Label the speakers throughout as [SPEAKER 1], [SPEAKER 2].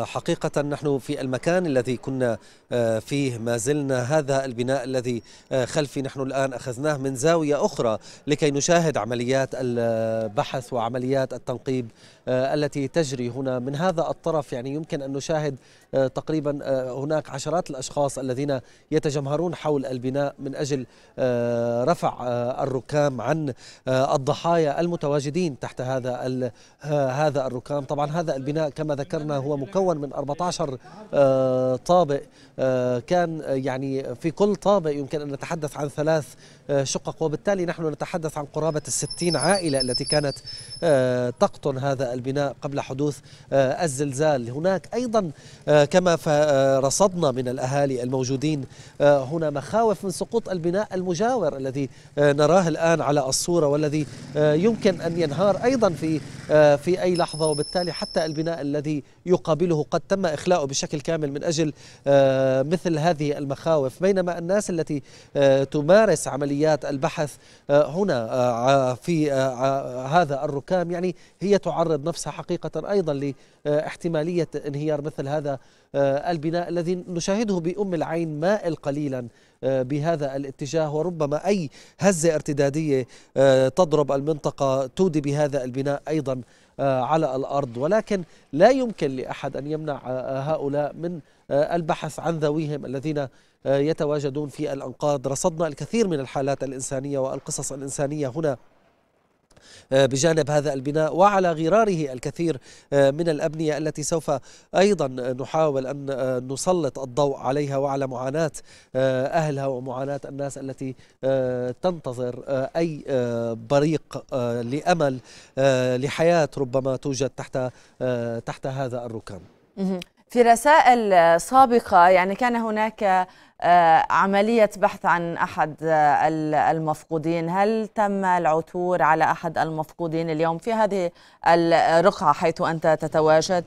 [SPEAKER 1] حقيقة نحن في المكان الذي كنا آه، فيه ما زلنا هذا البناء الذي آه، خلفي نحن الآن أخذناه من زاوية أخرى لكي نشاهد عمليات البحث وعمليات التنقيب آه، التي تجري هنا من هذا الطرف يعني يمكن أن نشاهد تقريبا هناك عشرات الأشخاص الذين يتجمهرون حول البناء من أجل رفع الركام عن الضحايا المتواجدين تحت هذا هذا الركام طبعا هذا البناء كما ذكرنا هو مكون يتكون من 14 آه، طابق آه، كان آه، يعني في كل طابق يمكن أن نتحدث عن ثلاث شقق وبالتالي نحن نتحدث عن قرابة الستين عائلة التي كانت تقطن هذا البناء قبل حدوث الزلزال هناك أيضا كما رصدنا من الأهالي الموجودين هنا مخاوف من سقوط البناء المجاور الذي نراه الآن على الصورة والذي يمكن أن ينهار أيضا في في أي لحظة وبالتالي حتى البناء الذي يقابله وجعله قد تم إخلاؤه بشكل كامل من أجل آه، مثل هذه المخاوف بينما الناس التي آه، تمارس عمليات البحث آه، هنا في هذا الركام يعني هي تعرض نفسها حقيقة أيضا لاحتمالية انهيار مثل هذا البناء الذي نشاهده بأم العين مائل قليلا بهذا الاتجاه وربما أي هزة ارتدادية تضرب المنطقة تودي بهذا البناء أيضا آه، على الأرض ولكن لا يمكن لأحد أن يمنع آه، آه، هؤلاء من البحث عن ذويهم الذين يتواجدون في الأنقاض رصدنا الكثير من الحالات الإنسانية والقصص الإنسانية هنا آه، بجانب هذا البناء وعلى غراره الكثير آه، من الأبنية التي سوف أيضا نحاول أن آه، نسلط الضوء عليها وعلى معاناة أهلها ومعاناة الناس التي تنتظر أي بريق لأمل لحياة ربما توجد تحت تحت هذا الركام
[SPEAKER 2] في رسائل سابقة يعني كان هناك آه، عملية بحث عن أحد آه، المفقودين هل تم العثور على أحد المفقودين اليوم في هذه الرقعة حيث أنت تتواجد؟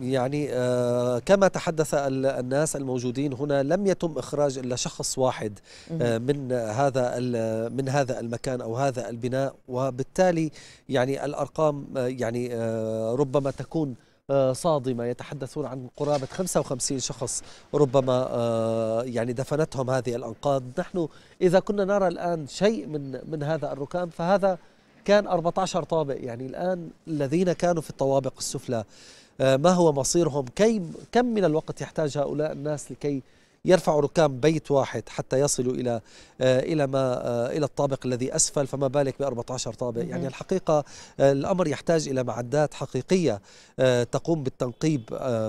[SPEAKER 1] يعني آه، كما تحدث الناس الموجودين هنا لم يتم اخراج الا شخص واحد آه، من هذا من هذا المكان او هذا البناء وبالتالي يعني الارقام آه، يعني ربما تكون صادمه يتحدثون عن قرابه 55 شخص ربما يعني دفنتهم هذه الانقاض نحن اذا كنا نرى الان شيء من من هذا الركام فهذا كان 14 طابق يعني الان الذين كانوا في الطوابق السفلى آه، ما هو مصيرهم كم من الوقت يحتاج هؤلاء الناس لكي يرفعوا ركام بيت واحد حتى يصلوا الى آه، الى ما آه، الى الطابق الذي اسفل فما بالك ب 14 طابق يعني الحقيقه الامر يحتاج الى معدات حقيقيه تقوم بالتنقيب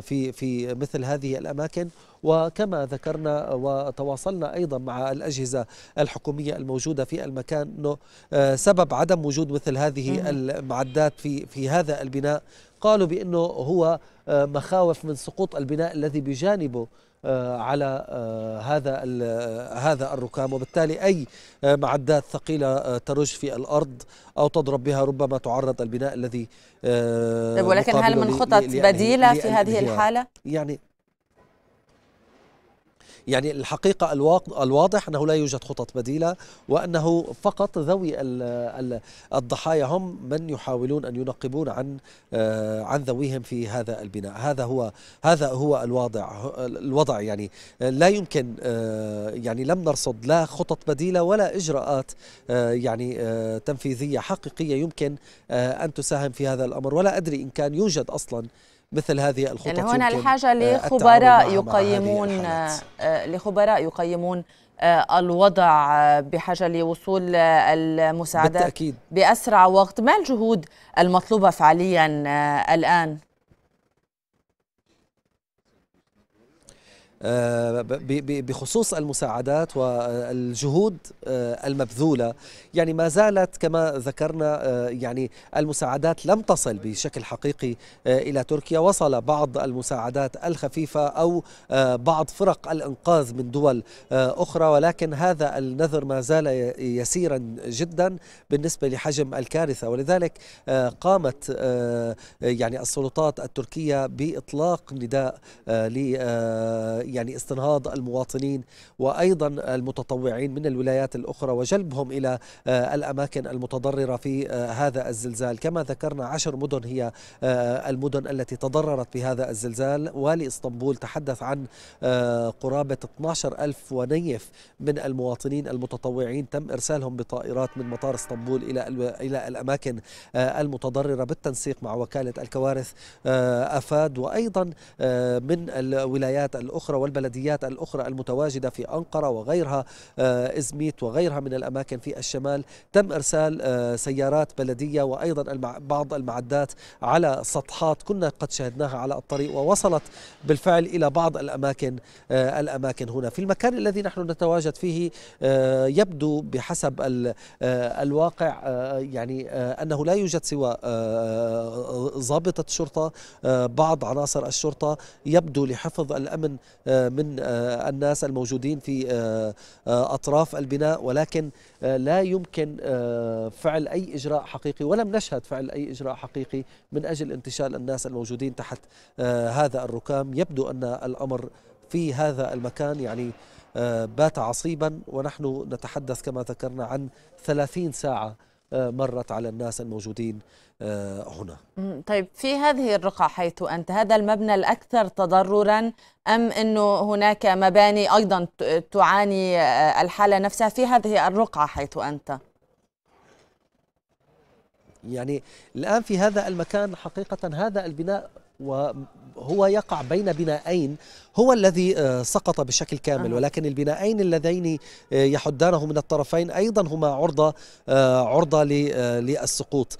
[SPEAKER 1] في في مثل هذه الاماكن وكما ذكرنا وتواصلنا ايضا مع الاجهزه الحكوميه الموجوده في المكان انه سبب عدم وجود مثل هذه المعدات في في هذا البناء قالوا بأنه هو آه، مخاوف من سقوط البناء الذي بجانبه آه، على آه، هذا هذا الركام وبالتالي اي معدات ثقيله ترج في الارض او تضرب بها ربما تعرض البناء الذي طيب ولكن هل من خطط يعني بديله في هذه الحاله؟ يعني يعني الحقيقة الواضح أنه لا يوجد خطط بديلة وأنه فقط ذوي الضحايا هم من يحاولون أن ينقبون عن آه، عن ذويهم في هذا البناء هذا هو هذا هو الوضع الوضع يعني لا يمكن آه، يعني لم نرصد لا خطط بديلة ولا إجراءات آه، يعني تنفيذية حقيقية يمكن أن تساهم في هذا الأمر ولا أدري إن كان يوجد أصلا مثل هذه الخطط يعني هنا الحاجة آه، آه، لخبراء يقيمون
[SPEAKER 2] لخبراء آه، يقيمون الوضع بحاجة لوصول المساعدات بالتأكيد بأسرع وقت ما الجهود المطلوبة فعليا الآن؟
[SPEAKER 1] آه، بخصوص المساعدات والجهود آه، المبذولة يعني ما زالت كما ذكرنا آه، يعني المساعدات لم تصل بشكل حقيقي إلى تركيا وصل بعض المساعدات الخفيفة أو بعض فرق الإنقاذ من دول أخرى ولكن هذا النذر ما زال يسيرا جدا بالنسبة لحجم الكارثة ولذلك قامت يعني السلطات التركية بإطلاق نداء ل يعني استنهاض المواطنين وايضا المتطوعين من الولايات الاخرى وجلبهم الى آه، الاماكن المتضرره في آه، هذا الزلزال كما ذكرنا عشر مدن هي آه، المدن التي تضررت بهذا الزلزال والي اسطنبول تحدث عن قرابه 12 ألف ونيف من المواطنين المتطوعين تم إرسالهم بطائرات من مطار اسطنبول إلى إلى الأماكن المتضررة بالتنسيق مع وكالة الكوارث أفاد وأيضا من الولايات الأخرى والبلديات الأخرى المتواجدة في أنقرة وغيرها آه، إزميت وغيرها من الأماكن في الشمال تم إرسال آه، سيارات بلدية وأيضا بعض المعدات على سطحات كنا قد شاهدناها على الطريق ووصلت بالفعل إلى بعض الأماكن آه، الأماكن هنا في المكان الذي نحن نتواجد فيه يبدو بحسب الواقع يعني أنه لا يوجد سوى ضابطة شرطة بعض عناصر الشرطة يبدو لحفظ الأمن آه، من آه، الناس الموجودين في آه، أطراف البناء ولكن لا يمكن فعل أي إجراء حقيقي ولم نشهد فعل أي إجراء حقيقي من أجل انتشال الناس الموجودين تحت هذا الركام يبدو أن الأمر في هذا المكان يعني بات عصيبا ونحن نتحدث كما ذكرنا عن 30 ساعة آه، مرت على الناس الموجودين آه،
[SPEAKER 2] هنا طيب في هذه الرقعة حيث أنت هذا المبنى الأكثر تضررا أم أنه هناك مباني أيضا تعاني آه، الحالة نفسها في هذه الرقعة حيث أنت
[SPEAKER 1] يعني الآن في هذا المكان حقيقة هذا البناء وهو يقع بين بنائين هو الذي آه، سقط بشكل كامل ولكن البنائين اللذين آه، يحدانه من الطرفين ايضا هما عرضه آه، عرضه للسقوط